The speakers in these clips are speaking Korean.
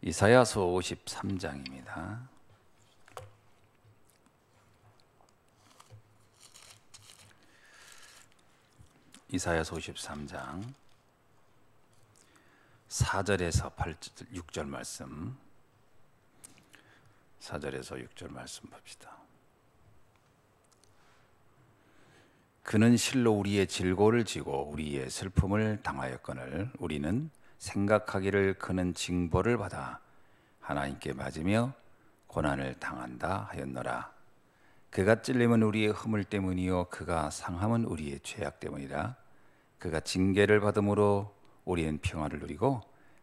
이사야서 53장입니다. 이사야서 53장 4절에서 8절 6절 말씀 4절에서 6절 말씀 봅시다. 그는 실로 우리의 질고를 지고 우리의 슬픔을 당하였거늘 우리는 생각하기를 그는 징벌을 받아 하나님께 맞으며 고난을 당한다 하였노라. 그가 찔림은 우리의 허물 때문이요 그가 상함은 우리의 죄악 때문이라. 그가 징계를 받음으로 우리는 평화를 누리고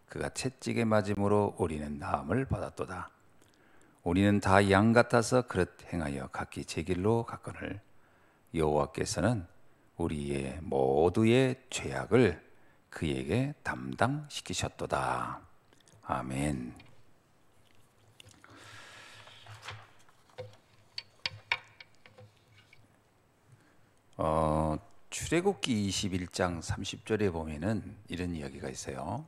그가 채찍에 맞음으로 우리는 나음을 받았도다. 우리는 다 양 같아서 그릇 행하여 각기 제 길로 갔거늘 여호와께서는 우리의 모두의 죄악을 그에게 담당시키셨도다. 아멘. 어, 출애굽기 21장 30절에 보면은 이런 이야기가 있어요.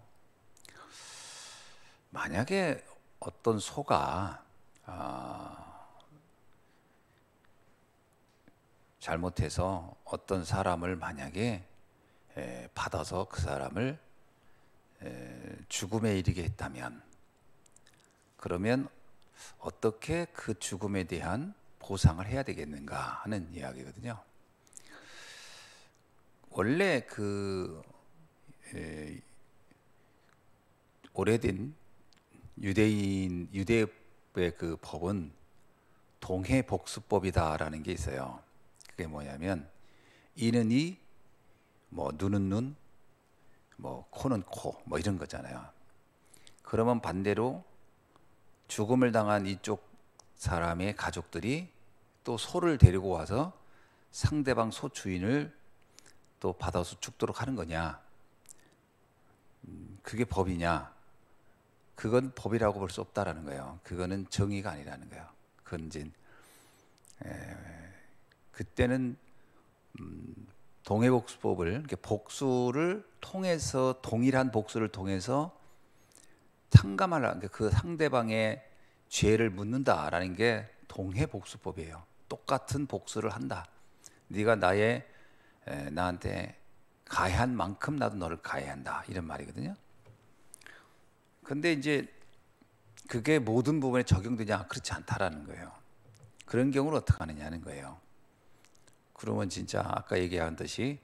만약에 어떤 소가 어, 잘못해서 어떤 사람을 만약에 받아서 그 사람을 죽음에 이르게 했다면 그러면 어떻게 그 죽음에 대한 보상을 해야 되겠는가 하는 이야기거든요. 원래 그 오래된 유대인 유대의 그 법은 동해 복수법이다라는 게 있어요. 그게 뭐냐면 이는 이뭐 눈은 눈, 뭐 코는 코, 뭐 이런 거잖아요. 그러면 반대로 죽음을 당한 이쪽 사람의 가족들이 또 소를 데리고 와서 상대방 소 주인을 또 받아서 죽도록 하는 거냐? 음, 그게 법이냐? 그건 법이라고 볼 수 없다라는 거예요. 그거는 정의가 아니라는 거예요. 그건 진 그때는 음, 동해복수법을 복수를 통해서 동일한 복수를 통해서 상감하라 그 상대방의 죄를 묻는다라는 게 동해복수법이에요. 똑같은 복수를 한다. 네가 나의 나한테 가해한 만큼 나도 너를 가해한다 이런 말이거든요. 근데 이제 그게 모든 부분에 적용되냐 그렇지 않다라는 거예요. 그런 경우를 어떻게 하느냐는 거예요. 그러면 진짜 아까 얘기한 듯이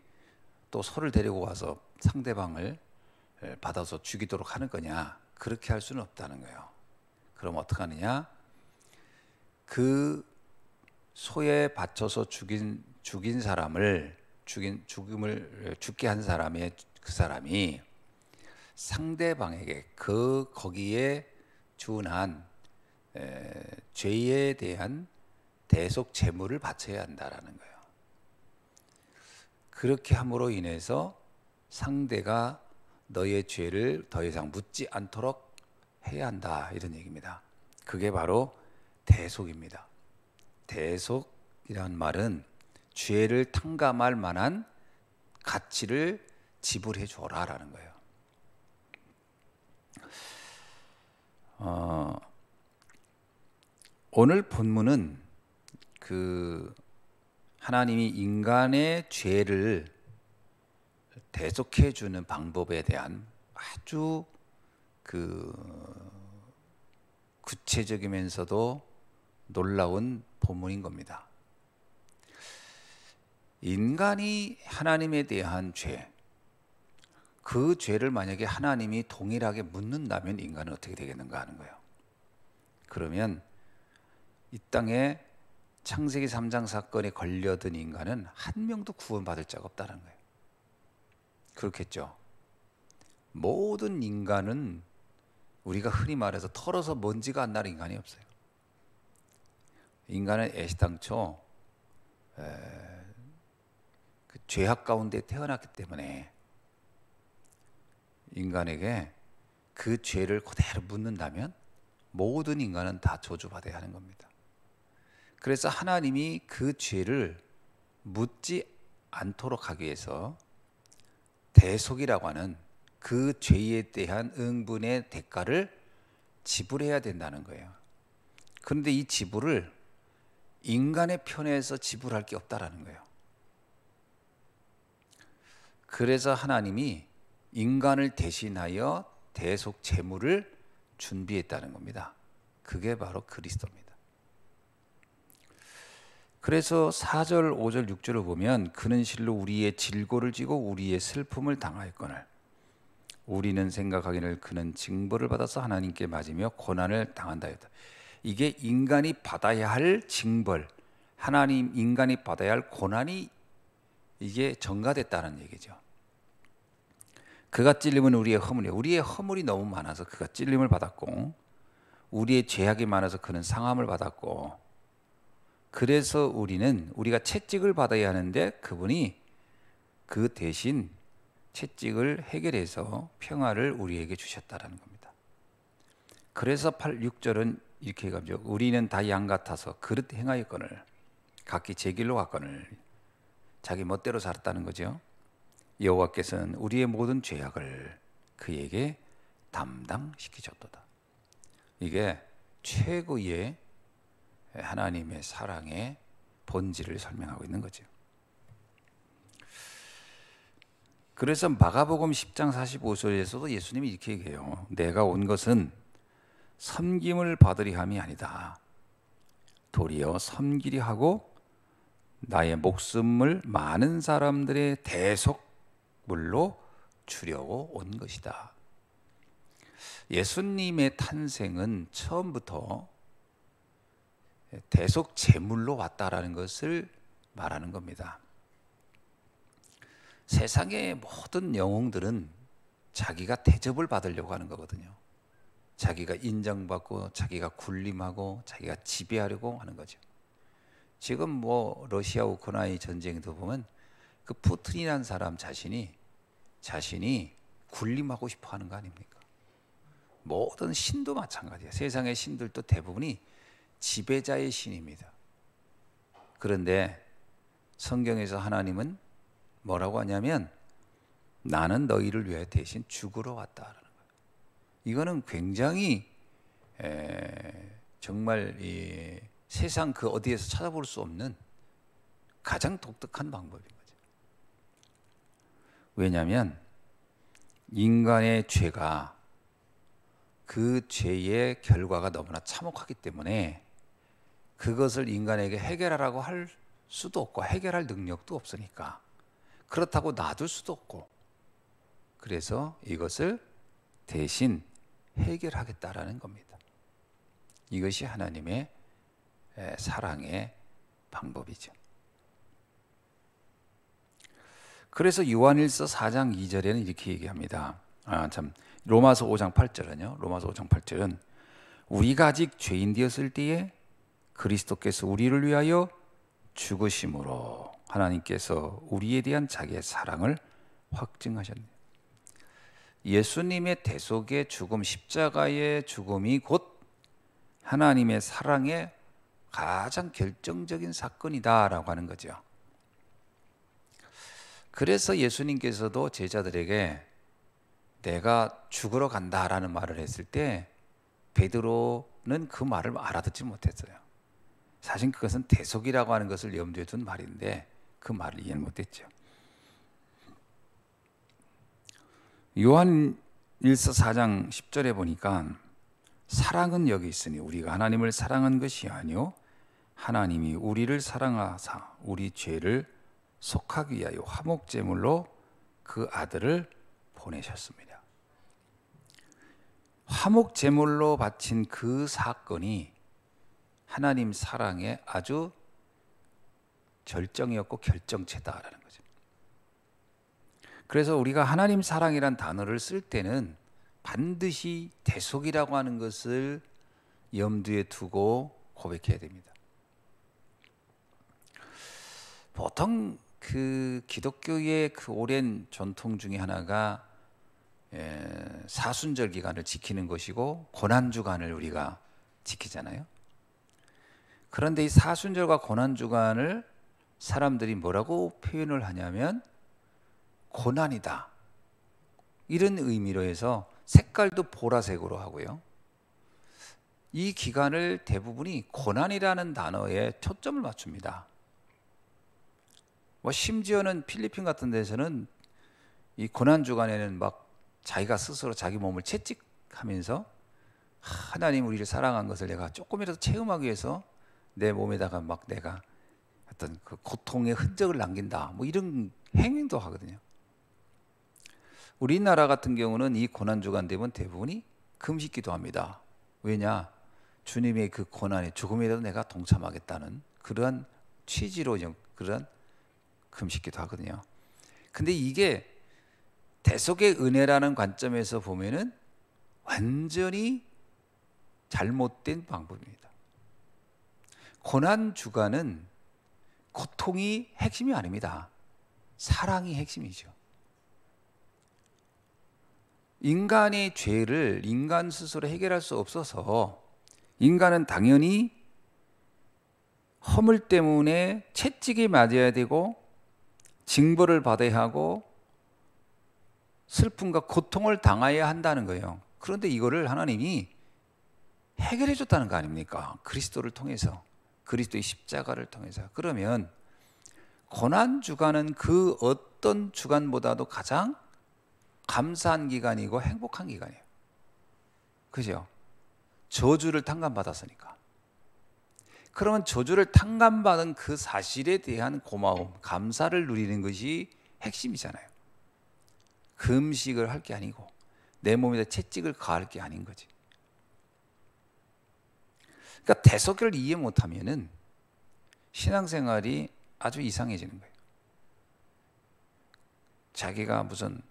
또 소를 데리고 와서 상대방을 받아서 죽이도록 하는 거냐 그렇게 할 수는 없다는 거예요. 그럼 어떻게 하느냐? 그 소에 바쳐서 죽인 죽인 사람을 죽인 죽임을 죽게 한 사람의 그 사람이 상대방에게 그 거기에 준한 에, 죄에 대한 대속 제물을 바쳐야 한다라는 거예요. 그렇게 함으로 인해서 상대가 너의 죄를 더 이상 묻지 않도록 해야 한다 이런 얘기입니다. 그게 바로 대속입니다. 대속이라는 말은 죄를 탕감할 만한 가치를 지불해 줘라라는 거예요. 어, 오늘 본문은 그 하나님이 인간의 죄를 대속해 주는 방법에 대한 아주 그 구체적이면서도 놀라운 본문인 겁니다. 인간이 하나님에 대한 죄, 그 죄를 만약에 하나님이 동일하게 묻는다면 인간은 어떻게 되겠는가 하는 거예요. 그러면 이 땅에 창세기 3장 사건에 걸려든 인간은 한 명도 구원받을 자가 없다는 거예요. 그렇겠죠. 모든 인간은 우리가 흔히 말해서 털어서 먼지가 안 나는 인간이 없어요. 인간은 애시당초 에, 그 죄악 가운데 태어났기 때문에 인간에게 그 죄를 그대로 묻는다면 모든 인간은 다 저주받아야 하는 겁니다. 그래서 하나님이 그 죄를 묻지 않도록 하기 위해서 대속이라고 하는 그 죄에 대한 응분의 대가를 지불해야 된다는 거예요. 그런데 이 지불을 인간의 편에서 지불할 게 없다라는 거예요. 그래서 하나님이 인간을 대신하여 대속 제물을 준비했다는 겁니다. 그게 바로 그리스도입니다. 그래서 4절, 5절, 6절을 보면 그는 실로 우리의 질고를 지고 우리의 슬픔을 당하였거늘 우리는 생각하기를 그는 징벌을 받아서 하나님께 맞으며 고난을 당한다였다. 이게 인간이 받아야 할 징벌, 하나님 인간이 받아야 할 고난이 이게 전가됐다는 얘기죠. 그가 찔림은 우리의 허물이 우리의 허물이 너무 많아서 그가 찔림을 받았고 우리의 죄악이 많아서 그는 상함을 받았고 그래서 우리는 우리가 채찍을 받아야 하는데 그분이 그 대신 채찍을 해결해서 평화를 우리에게 주셨다라는 겁니다. 그래서 8, 6절은 이렇게 얘기하죠. 우리는 다 양 같아서 그릇 행하였거늘 각기 제 길로 갔거늘 자기 멋대로 살았다는 거죠. 여호와께서는 우리의 모든 죄악을 그에게 담당시키셨도다. 이게 최고의 하나님의 사랑의 본질을 설명하고 있는 거죠. 그래서 마가복음 10장 45절에서도 예수님이 이렇게 얘기해요. 내가 온 것은 섬김을 받으리 함이 아니다. 도리어 섬기리 하고 나의 목숨을 많은 사람들의 대속물로 주려고 온 것이다. 예수님의 탄생은 처음부터 대속 제물로 왔다라는 것을 말하는 겁니다. 세상의 모든 영웅들은 자기가 대접을 받으려고 하는 거거든요. 자기가 인정받고 자기가 군림하고 자기가 지배하려고 하는 거죠. 지금 뭐 러시아 우크라이나 전쟁도 보면 그 푸틴이라는 사람 자신이 자신이 군림하고 싶어 하는 거 아닙니까? 모든 신도 마찬가지예요. 세상의 신들도 대부분이 지배자의 신입니다. 그런데 성경에서 하나님은 뭐라고 하냐면 나는 너희를 위해 대신 죽으러 왔다라는 거예요. 이거는 굉장히 에, 정말 이 세상 그 어디에서 찾아볼 수 없는 가장 독특한 방법인 거죠. 왜냐하면 인간의 죄가 그 죄의 결과가 너무나 참혹하기 때문에 그것을 인간에게 해결하라고 할 수도 없고 해결할 능력도 없으니까 그렇다고 놔둘 수도 없고 그래서 이것을 대신 해결하겠다라는 겁니다. 이것이 하나님의 사랑의 방법이죠. 그래서 요한일서 4장 2절에는 이렇게 얘기합니다. 아, 참. 로마서 5장 8절은요. 로마서 5장 8절은 우리가 아직 죄인 되었을 때에 그리스도께서 우리를 위하여 죽으심으로 하나님께서 우리에 대한 자기의 사랑을 확증하셨네요. 예수님의 대속의 죽음, 십자가의 죽음이 곧 하나님의 사랑의 가장 결정적인 사건이다라고 하는 거죠. 그래서 예수님께서도 제자들에게 내가 죽으러 간다라는 말을 했을 때 베드로는 그 말을 알아듣지 못했어요. 사실 그것은 대속이라고 하는 것을 염두에 둔 말인데 그 말을 이해를 못했죠. 요한 1서 4장 10절에 보니까 사랑은 여기 있으니 우리가 하나님을 사랑한 것이 아니요 하나님이 우리를 사랑하사 우리 죄를 속하기 위하여 화목 제물로 그 아들을 보내셨습니다. 화목 제물로 바친 그 사건이 하나님 사랑의 아주 절정이었고 결정체다라는 거죠. 그래서 우리가 하나님 사랑이란 단어를 쓸 때는 반드시 대속이라고 하는 것을 염두에 두고 고백해야 됩니다. 보통 그 기독교의 그 오랜 전통 중에 하나가 예, 사순절 기간을 지키는 것이고 고난 주간을 우리가 지키잖아요. 그런데 이 사순절과 고난주간을 사람들이 뭐라고 표현을 하냐면 고난이다. 이런 의미로 해서 색깔도 보라색으로 하고요. 이 기간을 대부분이 고난이라는 단어에 초점을 맞춥니다. 뭐 심지어는 필리핀 같은 데서는 이 고난 주간에는 막 자기가 스스로 자기 몸을 채찍하면서 하나님 우리를 사랑한 것을 내가 조금이라도 체험하기 위해서 내 몸에다가 막 내가 어떤 그 고통의 흔적을 남긴다. 뭐 이런 행위도 하거든요. 우리나라 같은 경우는 이 고난 주간 되면 대부분이 금식기도 합니다. 왜냐? 주님의 그 고난에 죽음이도 내가 동참하겠다는 그러한 취지로 그런 금식기도 하거든요. 근데 이게 대속의 은혜라는 관점에서 보면은 완전히 잘못된 방법입니다. 고난 주간은 고통이 핵심이 아닙니다. 사랑이 핵심이죠. 인간의 죄를 인간 스스로 해결할 수 없어서 인간은 당연히 허물 때문에 채찍이 맞아야 되고 징벌을 받아야 하고 슬픔과 고통을 당해야 한다는 거예요. 그런데 이거를 하나님이 해결해 줬다는 거 아닙니까? 그리스도를 통해서. 그리스도의 십자가를 통해서. 그러면 고난 주간은 그 어떤 주간보다도 가장 감사한 기간이고 행복한 기간이에요. 그죠? 저주를 탕감받았으니까. 그러면 저주를 탕감받은 그 사실에 대한 고마움, 감사를 누리는 것이 핵심이잖아요. 금식을 할 게 아니고 내 몸에다 채찍을 가할 게 아닌 거지. 그러니까 대속교를 이해 못하면은 신앙생활이 아주 이상해지는 거예요. 자기가 무슨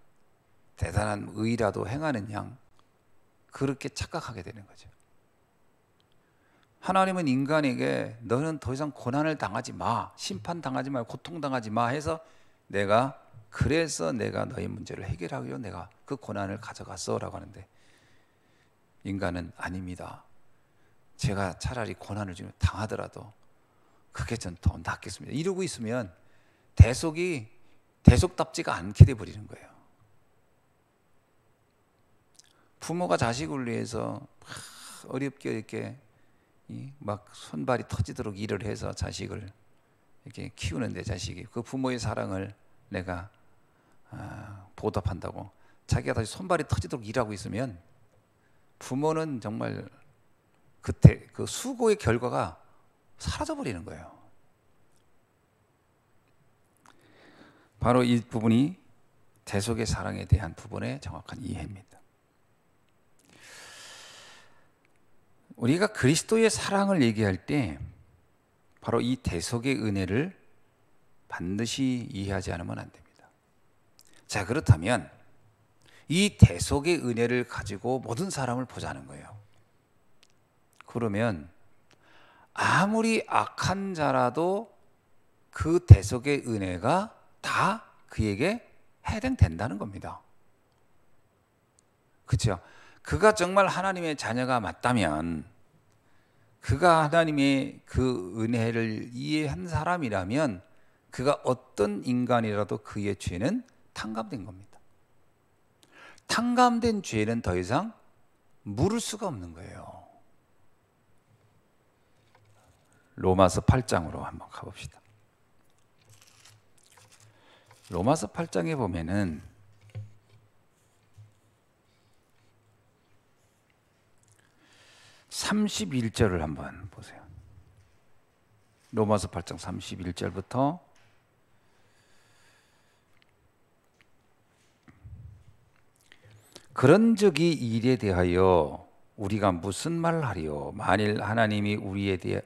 대단한 의라도 행하는 양 그렇게 착각하게 되는 거죠. 하나님은 인간에게 너는 더 이상 고난을 당하지 마, 심판 당하지 마, 고통 당하지 마 해서 내가 그래서 내가 너의 문제를 해결하기로 내가 그 고난을 가져갔어라고 하는데 인간은 아닙니다. 제가 차라리 고난을 주면 당하더라도 그게 전 더 낫겠습니다. 이러고 있으면 대속이 대속답지가 않게 돼 버리는 거예요. 부모가 자식을 위해서 어렵게 이렇게 막 손발이 터지도록 일을 해서 자식을 이렇게 키우는데 자식이 그 부모의 사랑을 내가 아, 보답한다고 자기가 다시 손발이 터지도록 일하고 있으면 부모는 정말 그때 그 수고의 결과가 사라져 버리는 거예요. 바로 이 부분이 대속의 사랑에 대한 부분의 정확한 이해입니다. 우리가 그리스도의 사랑을 얘기할 때 바로 이 대속의 은혜를 반드시 이해하지 않으면 안 됩니다. 자, 그렇다면 이 대속의 은혜를 가지고 모든 사람을 보자는 거예요. 그러면 아무리 악한 자라도 그 대속의 은혜가 다 그에게 해당된다는 겁니다. 그렇죠? 그가 정말 하나님의 자녀가 맞다면 그가 하나님의 그 은혜를 이해한 사람이라면 그가 어떤 인간이라도 그의 죄는 탕감된 겁니다. 탕감된 죄는 더 이상 물을 수가 없는 거예요. 로마서 8장으로 한번 가봅시다. 로마서 8장에 보면은 삼십절을 한번 보세요. 로마서 8장 31절부터 '그런즉 이 일에 대하여 우리가 무슨 말 하리요 만일 하나님이 우리에 대해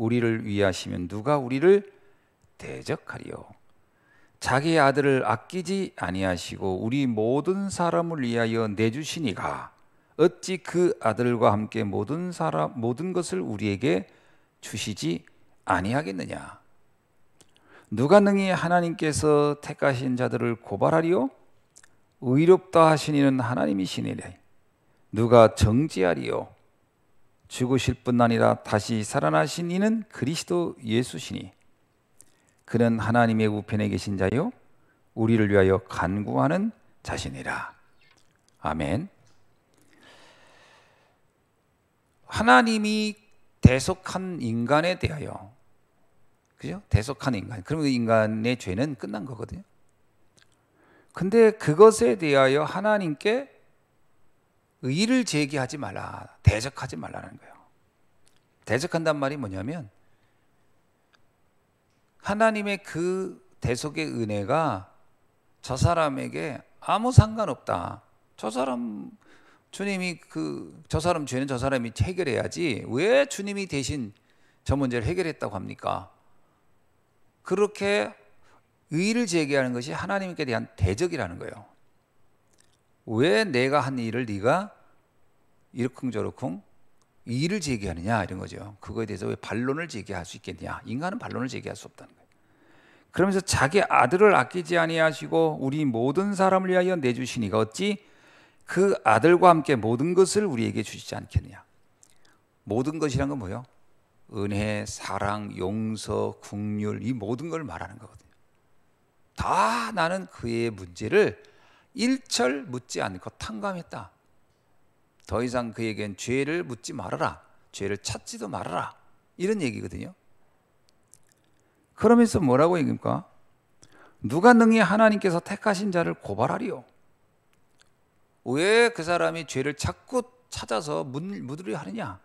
우리를 위하시면 누가 우리를 대적하리요 자기 아들을 아끼지 아니하시고 우리 모든 사람을 위하여 내주시니가 어찌 그 아들과 함께 모든 사람 모든 것을 우리에게 주시지 아니하겠느냐 누가 능히 하나님께서 택하신 자들을 고발하리요 의롭다 하시니는 하나님이시니래 누가 정지하리요 죽으실 뿐 아니라 다시 살아나신 이는 그리스도 예수시니 그는 하나님의 우편에 계신 자요 우리를 위하여 간구하는 자신이라. 아멘. 하나님이 대속한 인간에 대하여 그죠? 대속한 인간. 그러면 그 인간의 죄는 끝난 거거든요. 근데 그것에 대하여 하나님께 의를 제기하지 말라. 대적하지 말라는 거예요. 대적한단 말이 뭐냐면 하나님의 그 대속의 은혜가 저 사람에게 아무 상관없다. 저 사람 주님이 그 저 사람 죄는 저 사람이 해결해야지 왜 주님이 대신 저 문제를 해결했다고 합니까? 그렇게 의를 제기하는 것이 하나님께 대한 대적이라는 거예요. 왜 내가 한 일을 네가 이러쿵저러쿵 이의를 제기하느냐 이런 거죠. 그거에 대해서 왜 반론을 제기할 수 있겠냐? 인간은 반론을 제기할 수 없다는 거예요. 그러면서 자기 아들을 아끼지 아니하시고 우리 모든 사람을 위하여 내주시니가 어찌 그 아들과 함께 모든 것을 우리에게 주시지 않겠느냐? 모든 것이란 건 뭐예요? 은혜, 사랑, 용서, 국률 이 모든 걸 말하는 거거든요. 다 나는 그의 문제를 일철 묻지 않고 탕감했다. 더 이상 그에겐 죄를 묻지 말아라. 죄를 찾지도 말아라. 이런 얘기거든요. 그러면서 뭐라고 얘기입니까? 누가 능히 하나님께서 택하신 자를 고발하리요? 왜 그 사람이 죄를 자꾸 찾아서 묻으려 하느냐?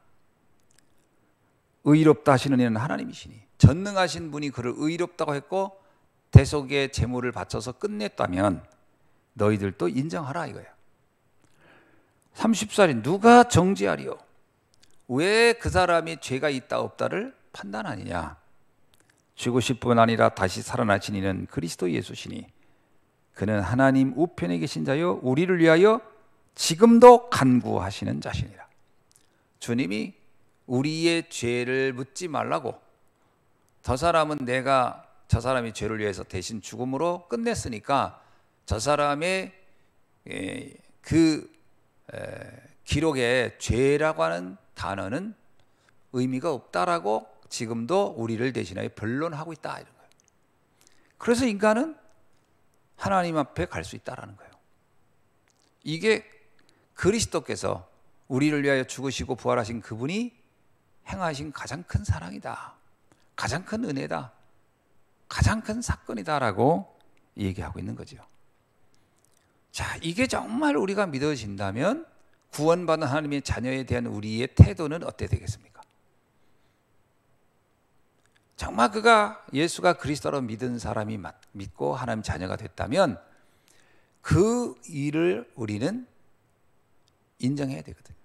의롭다 하시는 이는 하나님이시니 전능하신 분이 그를 의롭다고 했고 대속의 재물을 바쳐서 끝냈다면 너희들도 인정하라 이거예요. 30살이 누가 정지하리요왜 그 사람이 죄가 있다 없다를 판단하느냐? 죽으실 뿐 아니라 다시 살아나신 이는 그리스도 예수시니 그는 하나님 우편에 계신 자요 우리를 위하여 지금도 간구하시는 자신이라. 주님이 우리의 죄를 묻지 말라고 저 사람은 내가 저 사람이 죄를 위해서 대신 죽음으로 끝냈으니까 저 사람의 예, 그 기록에 죄라고 하는 단어는 의미가 없다라고 지금도 우리를 대신하여 변론하고 있다 이런 거예요. 그래서 인간은 하나님 앞에 갈 수 있다라는 거예요. 이게 그리스도께서 우리를 위하여 죽으시고 부활하신 그분이 행하신 가장 큰 사랑이다. 가장 큰 은혜다. 가장 큰 사건이다라고 얘기하고 있는 거죠. 자, 이게 정말 우리가 믿어진다면 구원받은 하나님의 자녀에 대한 우리의 태도는 어때 되겠습니까? 정말 그가 예수가 그리스도로 믿은 사람이 믿고 하나님 자녀가 됐다면 그 일을 우리는 인정해야 되거든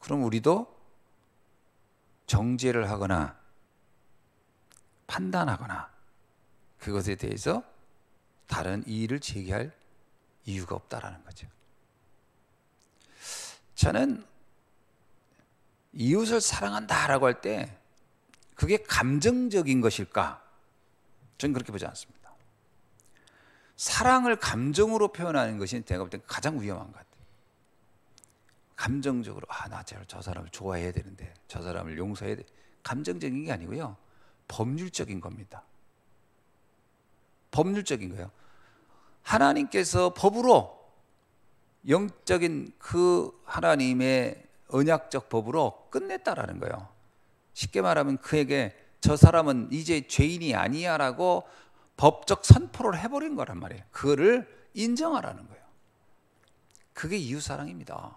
그럼 우리도 정죄를 하거나 판단하거나 그것에 대해서 다른 이의를 제기할 이유가 없다라는 거죠. 저는 이웃을 사랑한다라고 할 때 그게 감정적인 것일까? 저는 그렇게 보지 않습니다. 사랑을 감정으로 표현하는 것이 내가 볼 때 가장 위험한 것 같아요. 감정적으로 아나저 사람을 좋아해야 되는데 저 사람을 용서해야 돼. 감정적인 게 아니고요. 법률적인 겁니다. 법률적인 거예요. 하나님께서 법으로 영적인 그 하나님의 언약적 법으로 끝냈다라는 거예요. 쉽게 말하면 그에게 저 사람은 이제 죄인이 아니야라고 법적 선포를 해버린 거란 말이에요. 그거를 인정하라는 거예요. 그게 이웃사랑입니다.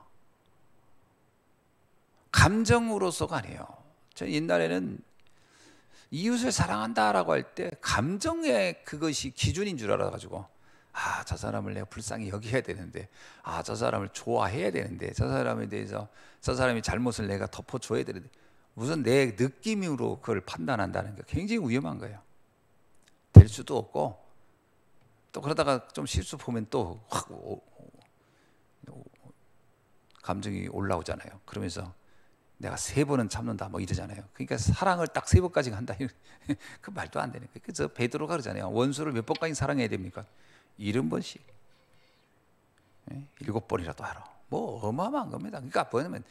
감정으로서가 아니에요. 전 옛날에는 이웃을 사랑한다라고 할 때 감정의 그것이 기준인 줄 알아가지고 아, 저 사람을 내가 불쌍히 여기야 되는데, 아, 저 사람을 좋아해야 되는데, 저 사람에 대해서 저 사람이 잘못을 내가 덮어줘야 되는데, 무슨 내 느낌으로 그걸 판단한다는 게 굉장히 위험한 거예요. 될 수도 없고, 또 그러다가 좀 실수 보면 또 확 감정이 올라오잖아요. 그러면서 내가 세 번은 참는다 뭐 이러잖아요. 그러니까 사랑을 딱 세 번까지 한다 그 말도 안 되는 거예요. 그래서 베드로가 그러잖아요. 원수를 몇 번까지 사랑해야 됩니까? 70번씩. 예? 일곱 번이라도 하라. 뭐 어마어마한 겁니다. 그러니까 뭐냐면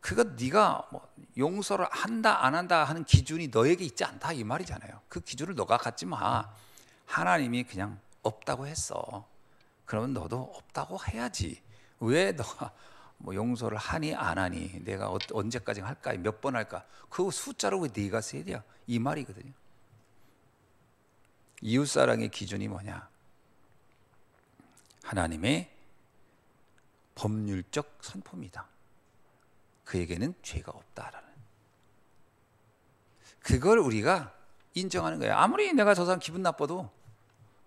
그거 네가 뭐 용서를 한다 안 한다 하는 기준이 너에게 있지 않다 이 말이잖아요. 그 기준을 너가 갖지 마. 하나님이 그냥 없다고 했어. 그러면 너도 없다고 해야지. 왜 너가 뭐 용서를 하니 안 하니 내가 어, 언제까지 할까 몇 번 할까 그 숫자로 왜 네가 세야 이 말이거든요. 이웃 사랑의 기준이 뭐냐? 하나님의 법률적 선포입니다. 그에게는 죄가 없다라는. 그걸 우리가 인정하는 거예요. 아무리 내가 저 사람 기분 나빠도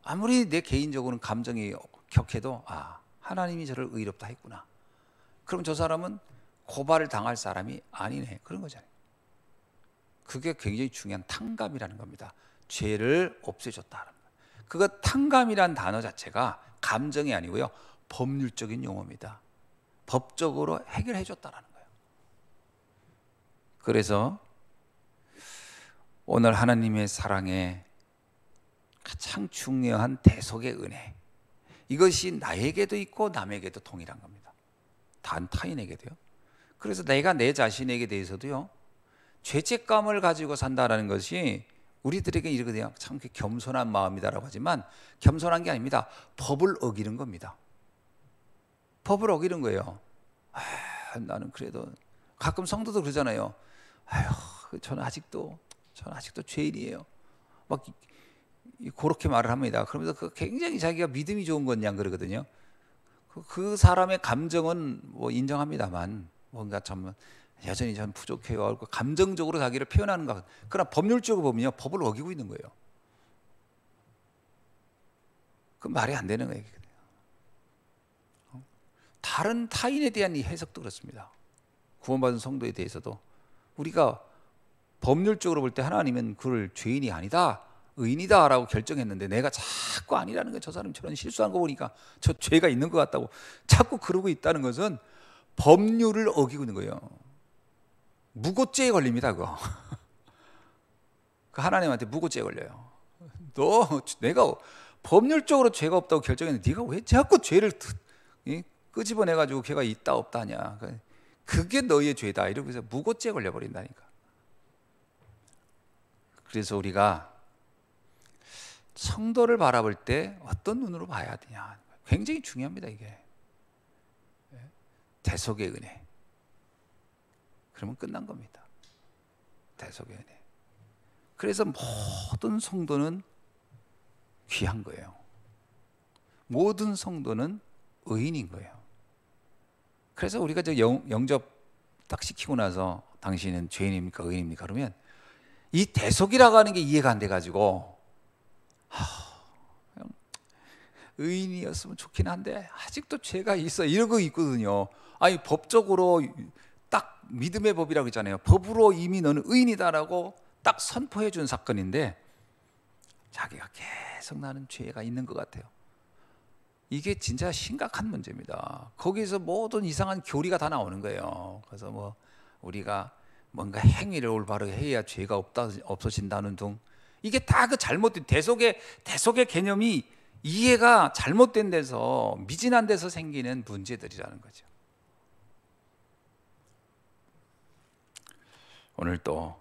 아무리 내 개인적으로는 감정이 격해도 아 하나님이 저를 의롭다 했구나. 그럼 저 사람은 고발을 당할 사람이 아니네 그런 거잖아요. 그게 굉장히 중요한 탕감이라는 겁니다. 죄를 없애줬다 그거 탕감이란 단어 자체가 감정이 아니고요. 법률적인 용어입니다. 법적으로 해결해 줬다라는 거예요. 그래서 오늘 하나님의 사랑에 가장 중요한 대속의 은혜. 이것이 나에게도 있고 남에게도 동일한 겁니다. 단 타인에게도요. 그래서 내가 내 자신에게 대해서도요. 죄책감을 가지고 산다라는 것이 우리들에게 이르거든요. 참 겸손한 마음이다라고 하지만 겸손한 게 아닙니다. 법을 어기는 겁니다. 법을 어기는 거예요. 아, 나는 그래도 가끔 성도도 그러잖아요. 아휴, 그 저는 아직도 저는 아직도 죄인이에요. 막 그렇게 말을 합니다. 그러면서 그 굉장히 자기가 믿음이 좋은 건 양 그러거든요. 그, 그 사람의 감정은 뭐 인정합니다만 뭔가 참 여전히 저는 부족해요. 하고 감정적으로 자기를 표현하는 것. 그러나 법률적으로 보면 법을 어기고 있는 거예요. 그 말이 안 되는 거예요. 어? 다른 타인에 대한 이 해석도 그렇습니다. 구원받은 성도에 대해서도 우리가 법률적으로 볼 때 하나님은 그를 죄인이 아니다, 의인이다라고 결정했는데 내가 자꾸 아니라는 거저 사람 저런 실수한 거 보니까 저 죄가 있는 것 같다고 자꾸 그러고 있다는 것은 법률을 어기고 있는 거예요. 무고죄에 걸립니다, 그거. 그 하나님한테 무고죄에 걸려요. 너 내가 법률적으로 죄가 없다고 결정했는데 네가 왜 자꾸 죄를 끄집어내 가지고 걔가 있다 없다 냐 그, 그게 너희의 죄다. 이러고 서 무고죄에 걸려 버린다니까. 그래서 우리가 성도를 바라볼 때 어떤 눈으로 봐야 되냐. 굉장히 중요합니다, 이게. 예? 대속의 은혜. 그러면 끝난 겁니다. 대속연애. 그래서 모든 성도는 귀한 거예요. 모든 성도는 의인인 거예요. 그래서 우리가 저 영, 접딱 시키고 나서 당신은 죄인입니까 의인입니까 그러면 이 대속이라고 하는 게 이해가 안 돼가지고 하, 의인이었으면 좋긴 한데 아직도 죄가 있어 이러고 있거든요. 아니 법적으로 딱 믿음의 법이라고 했잖아요. 법으로 이미 너는 의인이다라고 딱 선포해 준 사건인데 자기가 계속 나는 죄가 있는 것 같아요. 이게 진짜 심각한 문제입니다. 거기서 모든 이상한 교리가 다 나오는 거예요. 그래서 뭐 우리가 뭔가 행위를 올바로 해야 죄가 없다 없어진다는 등 이게 다 그 잘못된 대속의 대속의 개념이 이해가 잘못된 데서 미진한 데서 생기는 문제들이라는 거죠. 오늘 또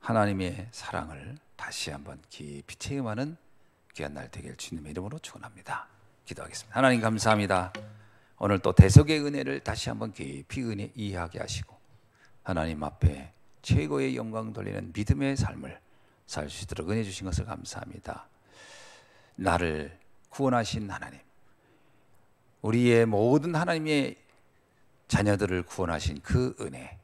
하나님의 사랑을 다시 한번 깊이 체험하는 귀한 날 되길 주님의 이름으로 축원합니다. 기도하겠습니다. 하나님 감사합니다. 오늘 또 대속의 은혜를 다시 한번 깊이 은혜 이해하게 하시고 하나님 앞에 최고의 영광 돌리는 믿음의 삶을 살 수 있도록 은혜 주신 것을 감사합니다. 나를 구원하신 하나님, 우리의 모든 하나님의 자녀들을 구원하신 그 은혜,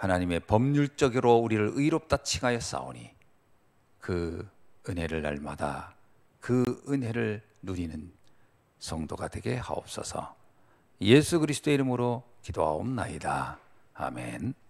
하나님의 법률적으로 우리를 의롭다 칭하여 싸우니 그 은혜를 날마다 그 은혜를 누리는 성도가 되게 하옵소서. 예수 그리스도의 이름으로 기도하옵나이다. 아멘.